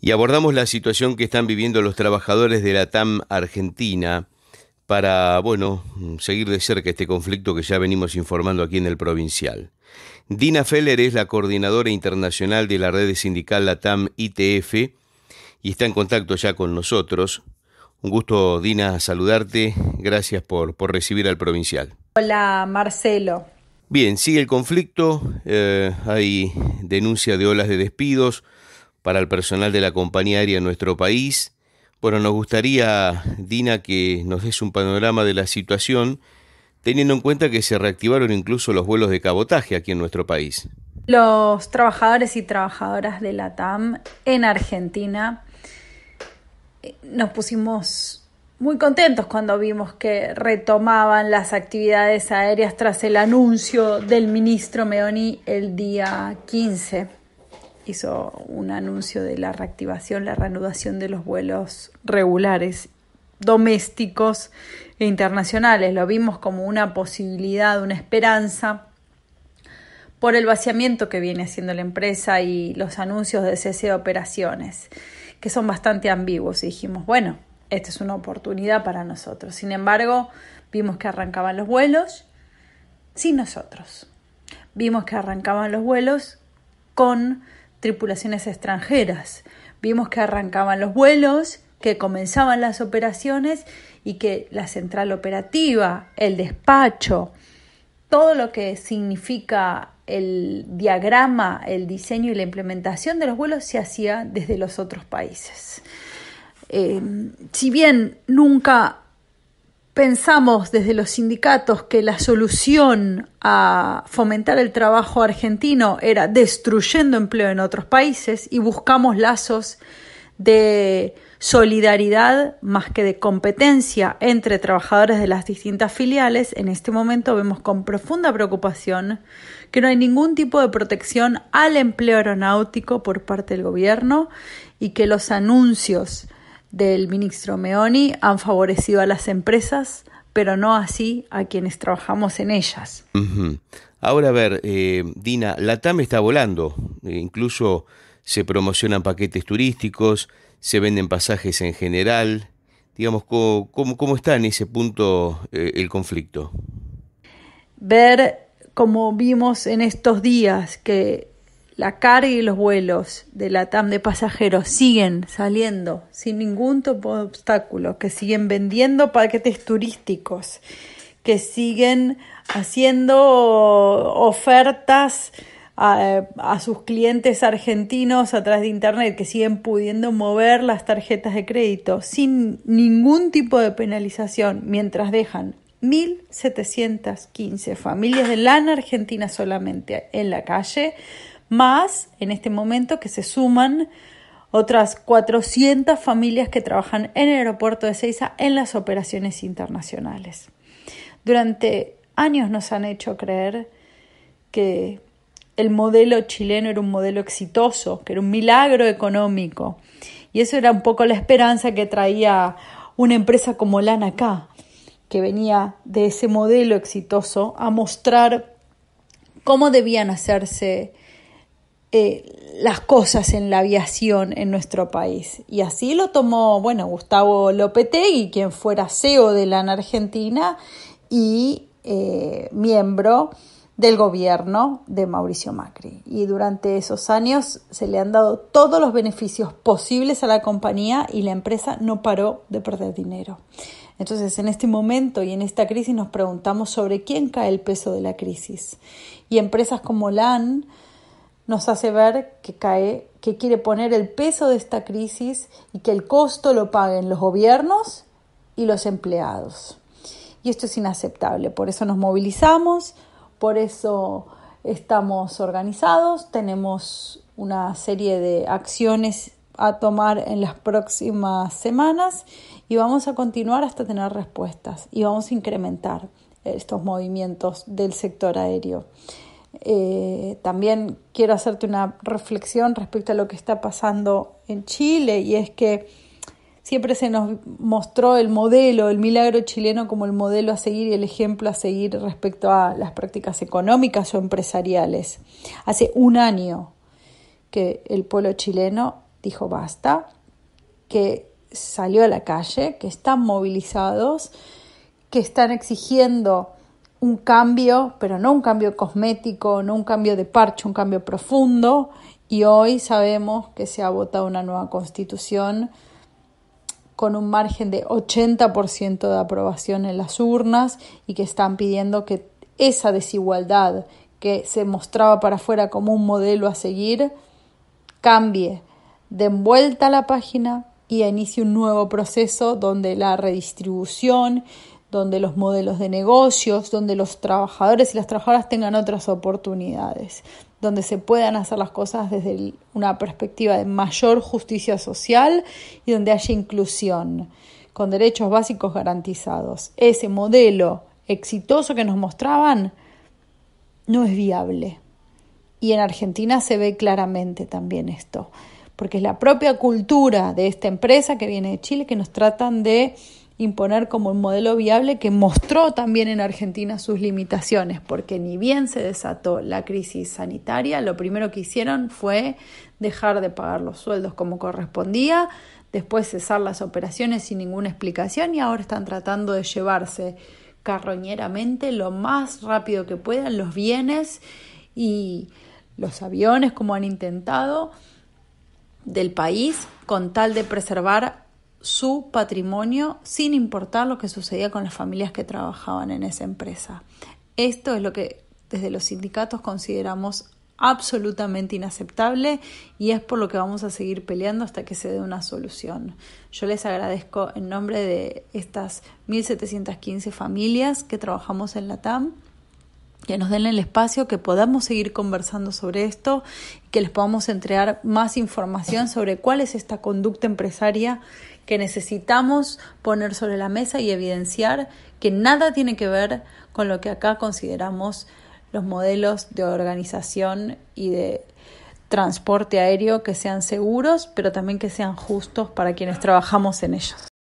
y abordamos la situación que están viviendo los trabajadores de la TAM Argentina para, bueno, seguir de cerca este conflicto que ya venimos informando aquí en el provincial. Dina Feller es la coordinadora internacional de la red sindical Latam ITF y está en contacto ya con nosotros. Un gusto, Dina, saludarte. Gracias por, por recibir al provincial. Hola, Marcelo. Bien, sigue el conflicto. Eh, hay denuncia de olas de despidos para el personal de la compañía aérea en nuestro país. Bueno, nos gustaría, Dina, que nos des un panorama de la situación, teniendo en cuenta que se reactivaron incluso los vuelos de cabotaje aquí en nuestro país. Los trabajadores y trabajadoras de la TAM en Argentina eh, nos pusimos muy contentos cuando vimos que retomaban las actividades aéreas tras el anuncio del ministro Meoni el día 15 hizo un anuncio de la reactivación, la reanudación de los vuelos regulares domésticos e internacionales. Lo vimos como una posibilidad, una esperanza por el vaciamiento que viene haciendo la empresa y los anuncios de cese de operaciones, que son bastante ambiguos. Y dijimos, bueno, esta es una oportunidad para nosotros. Sin embargo, vimos que arrancaban los vuelos sin nosotros. Vimos que arrancaban los vuelos con tripulaciones extranjeras. Vimos que arrancaban los vuelos, que comenzaban las operaciones y que la central operativa, el despacho, todo lo que significa el diagrama, el diseño y la implementación de los vuelos se hacía desde los otros países. Eh, si bien nunca pensamos desde los sindicatos que la solución a fomentar el trabajo argentino era destruyendo empleo en otros países y buscamos lazos de solidaridad más que de competencia entre trabajadores de las distintas filiales, en este momento vemos con profunda preocupación que no hay ningún tipo de protección al empleo aeronáutico por parte del gobierno y que los anuncios del ministro Meoni han favorecido a las empresas, pero no así a quienes trabajamos en ellas. Ahora a ver, eh, Dina, la TAM está volando, eh, incluso se promocionan paquetes turísticos, se venden pasajes en general. Digamos, ¿cómo, cómo, está en ese punto eh, el conflicto? Ver, como vimos en estos días, que la carga y los vuelos de la TAM de pasajeros siguen saliendo sin ningún tipo de obstáculo, que siguen vendiendo paquetes turísticos, que siguen haciendo ofertas eh, a, sus clientes argentinos a través de Internet, que siguen pudiendo mover las tarjetas de crédito sin ningún tipo de penalización, mientras dejan 1.715 familias de lana argentina solamente en la calle más en este momento que se suman otras 400 familias que trabajan en el aeropuerto de Ceiza en las operaciones internacionales. Durante años nos han hecho creer que el modelo chileno era un modelo exitoso, que era un milagro económico. Y eso era un poco la esperanza que traía una empresa como Lanacá, que venía de ese modelo exitoso a mostrar cómo debían hacerse eh, las cosas en la aviación en nuestro país. Y así lo tomó, bueno, Gustavo Lopetegui, quien fuera CEO de LAN Argentina y eh, miembro del gobierno de Mauricio Macri. Y durante esos años se le han dado todos los beneficios posibles a la compañía y la empresa no paró de perder dinero. Entonces, en este momento y en esta crisis nos preguntamos sobre quién cae el peso de la crisis. Y empresas como LAN, nos hace ver que cae que quiere poner el peso de esta crisis y que el costo lo paguen los gobiernos y los empleados. Y esto es inaceptable, por eso nos movilizamos, por eso estamos organizados, tenemos una serie de acciones a tomar en las próximas semanas y vamos a continuar hasta tener respuestas y vamos a incrementar estos movimientos del sector aéreo. Eh, también quiero hacerte una reflexión respecto a lo que está pasando en Chile y es que siempre se nos mostró el modelo, el milagro chileno como el modelo a seguir y el ejemplo a seguir respecto a las prácticas económicas o empresariales. Hace un año que el pueblo chileno dijo basta, que salió a la calle, que están movilizados, que están exigiendo un cambio, pero no un cambio cosmético, no un cambio de parche, un cambio profundo. Y hoy sabemos que se ha votado una nueva constitución con un margen de 80% de aprobación en las urnas y que están pidiendo que esa desigualdad que se mostraba para afuera como un modelo a seguir cambie, de vuelta a la página y inicie un nuevo proceso donde la redistribución donde los modelos de negocios, donde los trabajadores y las trabajadoras tengan otras oportunidades, donde se puedan hacer las cosas desde una perspectiva de mayor justicia social y donde haya inclusión, con derechos básicos garantizados. Ese modelo exitoso que nos mostraban no es viable. Y en Argentina se ve claramente también esto, porque es la propia cultura de esta empresa que viene de Chile que nos tratan de imponer como un modelo viable que mostró también en Argentina sus limitaciones, porque ni bien se desató la crisis sanitaria, lo primero que hicieron fue dejar de pagar los sueldos como correspondía, después cesar las operaciones sin ninguna explicación y ahora están tratando de llevarse carroñeramente lo más rápido que puedan los bienes y los aviones como han intentado del país con tal de preservar su patrimonio sin importar lo que sucedía con las familias que trabajaban en esa empresa. Esto es lo que desde los sindicatos consideramos absolutamente inaceptable y es por lo que vamos a seguir peleando hasta que se dé una solución. Yo les agradezco en nombre de estas 1.715 familias que trabajamos en la TAM que nos den el espacio, que podamos seguir conversando sobre esto, que les podamos entregar más información sobre cuál es esta conducta empresaria que necesitamos poner sobre la mesa y evidenciar que nada tiene que ver con lo que acá consideramos los modelos de organización y de transporte aéreo que sean seguros, pero también que sean justos para quienes trabajamos en ellos.